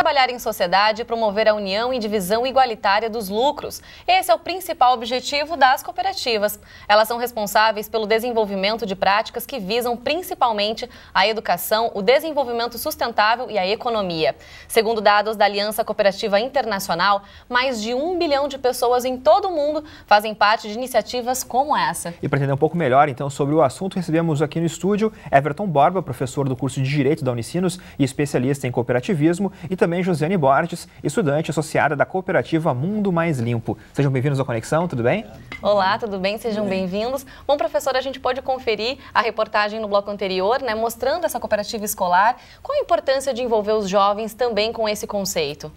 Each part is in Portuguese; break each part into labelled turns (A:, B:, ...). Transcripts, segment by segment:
A: Trabalhar em sociedade e promover a união e divisão igualitária dos lucros. Esse é o principal objetivo das cooperativas. Elas são responsáveis pelo desenvolvimento de práticas que visam principalmente a educação, o desenvolvimento sustentável e a economia. Segundo dados da Aliança Cooperativa Internacional, mais de um bilhão de pessoas em todo o mundo fazem parte de iniciativas como essa.
B: E para entender um pouco melhor, então, sobre o assunto, recebemos aqui no estúdio Everton Borba, professor do curso de Direito da Unicinos e especialista em cooperativismo, e também também Josiane Borges, estudante associada da cooperativa Mundo Mais Limpo. Sejam bem-vindos à Conexão, tudo bem?
A: Olá, tudo bem? Sejam bem-vindos. Bom, professor, a gente pode conferir a reportagem no bloco anterior, né, mostrando essa cooperativa escolar. Qual a importância de envolver os jovens também com esse conceito?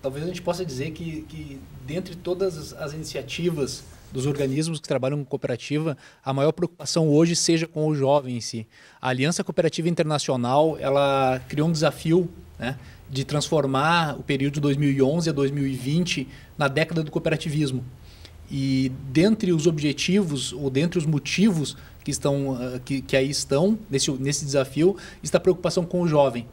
C: Talvez a gente possa dizer que, que dentre todas as iniciativas dos organismos que trabalham com cooperativa, a maior preocupação hoje seja com o jovem em si. A Aliança Cooperativa Internacional, ela criou um desafio, né? de transformar o período de 2011 a 2020 na década do cooperativismo. E dentre os objetivos ou dentre os motivos que, estão, ah, que, que aí estão nesse, nesse desafio está a preocupação com o jovem.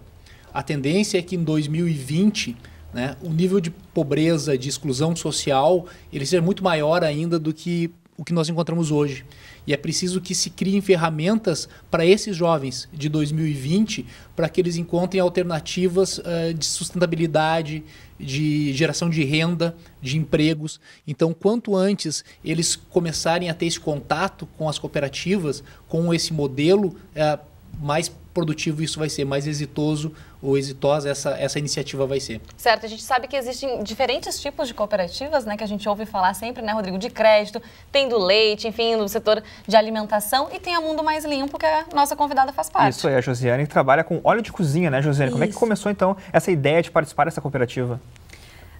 C: A tendência é que em 2020 né, o nível de pobreza, de exclusão social, ele seja muito maior ainda do que o que nós encontramos hoje. E é preciso que se criem ferramentas para esses jovens de 2020, para que eles encontrem alternativas uh, de sustentabilidade, de geração de renda, de empregos. Então, quanto antes eles começarem a ter esse contato com as cooperativas, com esse modelo uh, mais produtivo isso vai ser, mais exitoso ou exitosa essa, essa iniciativa vai ser.
A: Certo, a gente sabe que existem diferentes tipos de cooperativas, né, que a gente ouve falar sempre, né, Rodrigo, de crédito, tem do leite, enfim, do setor de alimentação e tem a Mundo Mais Limpo, que a
D: nossa convidada faz parte. Isso
B: aí, a Josiane trabalha com óleo de cozinha, né, Josiane? Como é que começou, então, essa ideia de participar dessa cooperativa?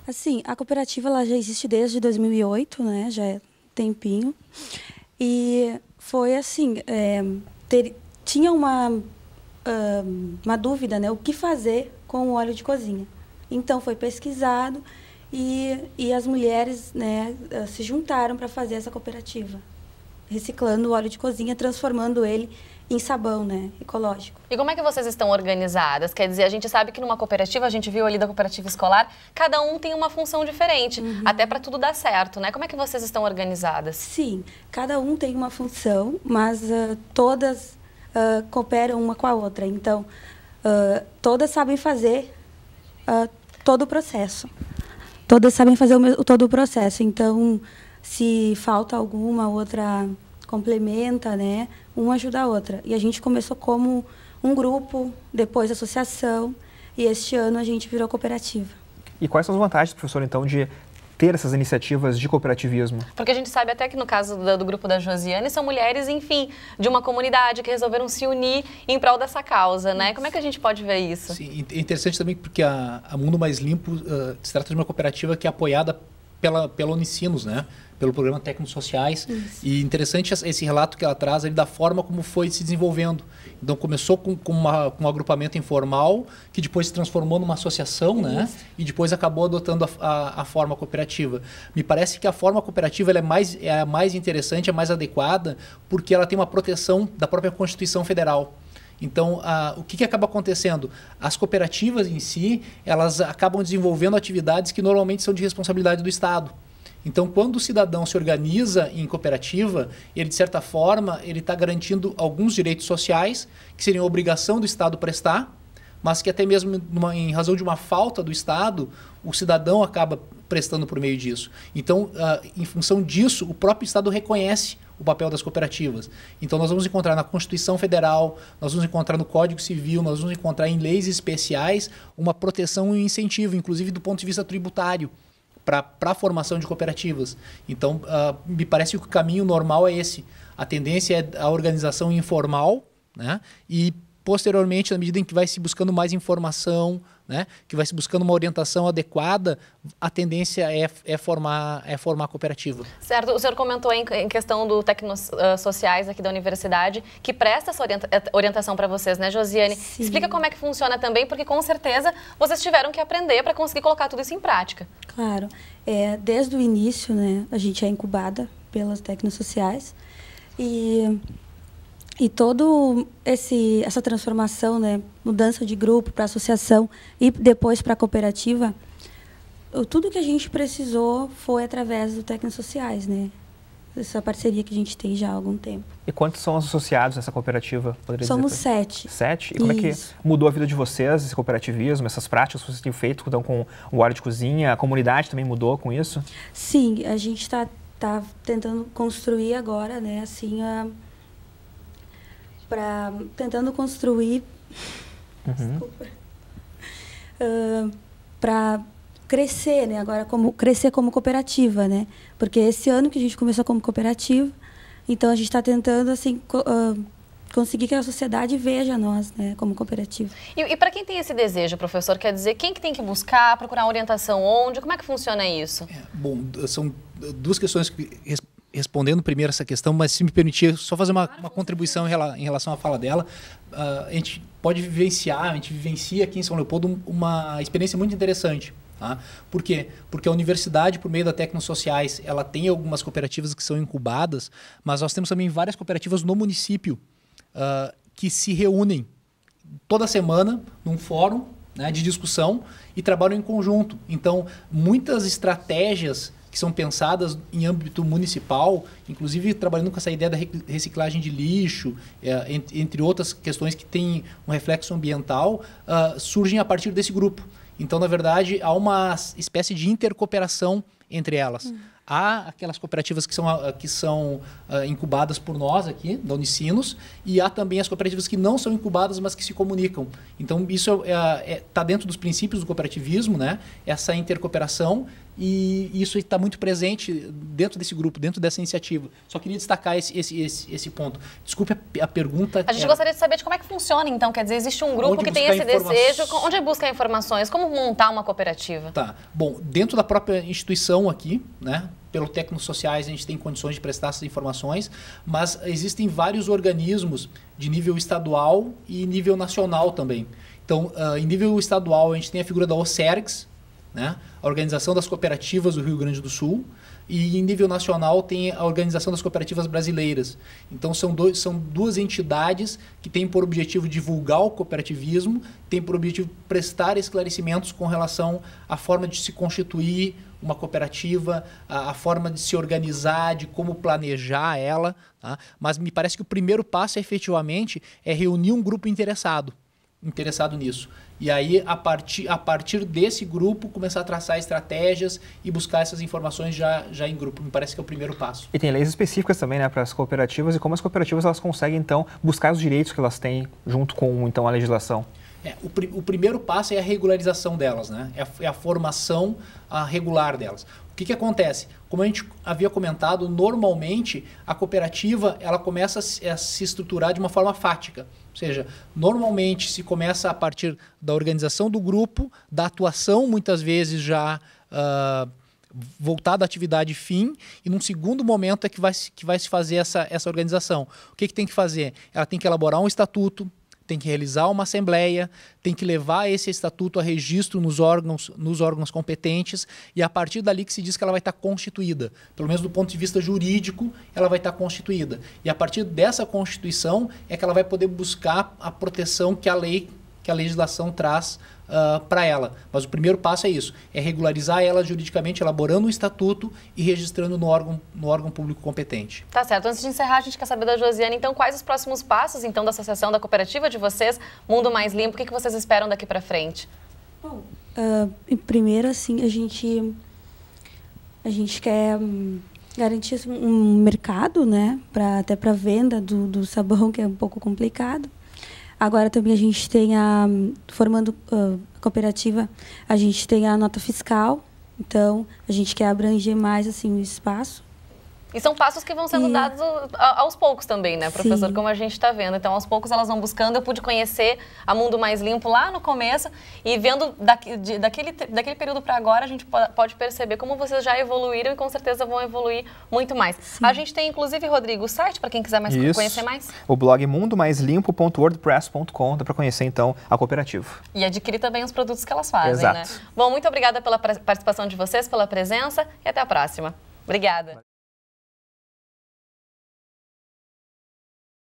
D: Assim, a cooperativa ela já existe desde 2008, né, já é tempinho, e foi assim, é, ter, tinha uma ah, uma dúvida, né? O que fazer com o óleo de cozinha? Então foi pesquisado e, e as mulheres né, ah, se juntaram para fazer essa cooperativa, reciclando o óleo de cozinha, transformando ele em sabão, né, ecológico. E
A: como é que vocês estão organizadas? Quer dizer, a gente sabe que numa cooperativa, a gente viu ali da cooperativa escolar, cada um tem uma função diferente, uhum. até para tudo dar certo, né? Como é que vocês
D: estão organizadas? Sim, cada um tem uma função, mas uh, todas uh, cooperam uma com a outra. Então, uh, todas sabem fazer uh, todo o processo. Todas sabem fazer o todo o processo. Então, se falta alguma, outra complementa, né? Uma ajuda a outra. E a gente começou como um grupo, depois associação, e este ano a gente virou cooperativa.
B: E quais são as vantagens, professor, então, de ter essas iniciativas de cooperativismo?
A: Porque a gente sabe até que no caso do, do grupo da Josiane, são mulheres, enfim, de uma comunidade que resolveram se unir em prol dessa causa, né? Como é que a gente pode ver isso?
C: Sim, é interessante também porque a, a Mundo Mais Limpo uh, se trata de uma cooperativa que é apoiada pela, pela Unicinos, né? pelo programa Técnicos Sociais. E interessante esse relato que ela traz da forma como foi se desenvolvendo. Então começou com, com, uma, com um agrupamento informal, que depois se transformou numa associação, né? Isso. né? E depois acabou adotando a, a, a, forma cooperativa. Me parece que a forma cooperativa é, mais, é a mais interessante, é mais adequada, porque ela tem uma proteção da própria Constituição Federal. Então, a, o que, que, acaba acontecendo? As cooperativas em si, elas acabam desenvolvendo atividades que normalmente são de responsabilidade do Estado. Então, quando o cidadão se organiza em cooperativa, ele, de certa forma, ele está garantindo alguns direitos sociais, que seriam obrigação do Estado prestar, mas que até mesmo numa, em razão de uma falta do Estado, o cidadão acaba prestando por meio disso. Então, uh, em função disso, o próprio Estado reconhece o papel das cooperativas. Então, nós vamos encontrar na Constituição Federal, nós vamos encontrar no Código Civil, nós vamos encontrar em leis especiais uma proteção e um incentivo, inclusive do ponto de vista tributário para a formação de cooperativas. Então, uh, me parece que o caminho normal é esse. A tendência é a organização informal né? e posteriormente, na medida em que vai se buscando mais informação, né, que vai se buscando uma orientação adequada, a tendência é, é formar é formar cooperativa.
A: Certo. O senhor comentou em, em questão do Tecnosociais ah, Sociais aqui da universidade, que presta essa orienta, eh, orientação para vocês, né, Josiane? Sim. Explica como é que funciona também, porque com certeza vocês tiveram que
D: aprender para conseguir colocar tudo isso em prática. Claro. É, desde o início, né, a gente é incubada pelas Tecnosociais Sociais e e todo esse essa transformação, né, mudança de grupo para associação e depois para cooperativa, tudo que a gente precisou foi através do técnicos sociais, né? Essa parceria que a gente tem já há algum tempo.
B: E quantos são os associados nessa cooperativa? Somos dizer? sete. Sete? E como é que mudou a vida de vocês, esse cooperativismo, essas práticas que vocês têm feito então, com o ar de cozinha? A comunidade também mudou com isso?
D: Sim, a gente está tá tentando construir agora, né, assim, a, para tentando construir uhum. uh, para crescer, né? Agora como crescer como cooperativa, né? Porque esse ano que a gente começou como cooperativa, então a gente está tentando assim co uh, conseguir que a sociedade veja nós, né, como cooperativa.
A: E, e para quem tem esse desejo, professor, quer dizer quem que tem que buscar, procurar orientação onde, como é que funciona isso? É,
C: bom, são duas questões que respondendo primeiro essa questão, mas se me permitir só fazer uma, uma contribuição em, relação à fala dela, uh, a gente pode vivenciar, a gente vivencia aqui em São Leopoldo uma experiência muito interessante. Tá? Por quê? Porque a universidade, por meio da tecnosociais ela tem algumas cooperativas que são incubadas, mas nós temos também várias cooperativas no município uh, que se reúnem toda semana num fórum né, de discussão e trabalham em conjunto. Então, muitas estratégias que são pensadas em âmbito municipal, inclusive trabalhando com essa ideia da reciclagem de lixo, é, entre, outras questões que têm um reflexo ambiental, uh, surgem a partir desse grupo. Então, na verdade, há uma espécie de intercooperação entre elas. Hum. Há aquelas cooperativas que são, que são uh, incubadas por nós aqui, da Unicinos, e há também as cooperativas que não são incubadas, mas que se comunicam. Então, isso está é, é, é tá dentro dos princípios do cooperativismo, né? essa intercooperação e isso está muito presente dentro desse grupo, dentro dessa iniciativa. Só queria destacar esse, esse, esse, esse ponto. Desculpe a, a, pergunta. A gente é
A: gostaria de saber de como é que funciona, então. Quer dizer, existe um grupo onde que tem esse informa... desejo. Onde busca informações? Como montar uma cooperativa?
C: Tá. Bom, dentro da própria instituição aqui, né? Pelo Tecnosociais, Sociais, a gente tem condições de prestar essas informações, mas existem vários organismos de nível estadual e nível nacional também. Então, uh, em nível estadual, a gente tem a figura da OSERGS, né? a Organização das Cooperativas do Rio Grande do Sul, e em nível nacional tem a Organização das Cooperativas Brasileiras. Então são, dois, são duas entidades que têm por objetivo divulgar o cooperativismo, têm por objetivo prestar esclarecimentos com relação à forma de se constituir uma cooperativa, a, a forma de se organizar, de como planejar ela. Tá? Mas me parece que o primeiro passo efetivamente é reunir um grupo interessado interessado nisso. E aí, a partir, a partir desse grupo, começar a traçar estratégias e buscar essas informações já, já em grupo. Me parece que é o primeiro passo.
B: E tem leis específicas também né, para as cooperativas e como as cooperativas elas conseguem, então, buscar os direitos que elas têm junto com então, a legislação.
C: É, o, pr o, primeiro passo é a regularização delas, né? é, a, é a formação a regular delas. O que, que acontece? Como a gente havia comentado, normalmente a cooperativa ela começa a se estruturar de uma forma fática. Ou seja, normalmente se começa a partir da organização do grupo, da atuação, muitas vezes já uh, voltada à atividade fim, e num segundo momento é que vai, que vai se fazer essa, essa organização. O que, que tem que fazer? Ela tem que elaborar um estatuto, tem que realizar uma assembleia, tem que levar esse estatuto a registro nos órgãos, nos órgãos competentes, e a partir dali que se diz que ela vai estar constituída. Pelo menos do ponto de vista jurídico, ela vai estar constituída. E a partir dessa constituição é que ela vai poder buscar a proteção que a lei que a legislação traz uh, ah, para ela. Mas o primeiro passo é isso: é regularizar ela juridicamente, elaborando um estatuto e registrando no órgão, no órgão público competente.
A: Tá certo. Antes de encerrar, a gente quer saber da Josiane, então, quais os próximos passos então da associação da cooperativa de vocês, Mundo Mais Limpo? O que, que vocês esperam daqui para frente?
D: Bom, uh, primeiro, assim, a gente, a gente quer hum, garantir assim, um mercado, né, para até para venda do, do sabão, que é um pouco complicado. Agora também a gente tem a formando uh, a cooperativa, a gente tem a nota fiscal. Então a gente quer abranger mais assim o espaço
A: e são passos que vão sendo e... dados aos poucos também, né, professor? Sim. Como a gente está vendo. Então, aos poucos elas vão buscando. Eu pude conhecer a Mundo Mais Limpo lá no começo e vendo daqui, de, daquele, daquele período para agora, a gente pode perceber como vocês já evoluíram e com certeza vão evoluir muito mais. Sim. A gente tem, inclusive, Rodrigo, o site para quem quiser mais Isso. conhecer mais.
B: O blog mundomaislimpo.wordpress.com. para conhecer, então, a cooperativa.
A: E adquirir também os produtos que elas fazem, né? Exato. né? Bom, muito obrigada pela participação de vocês, pela presença e até a próxima. Obrigada.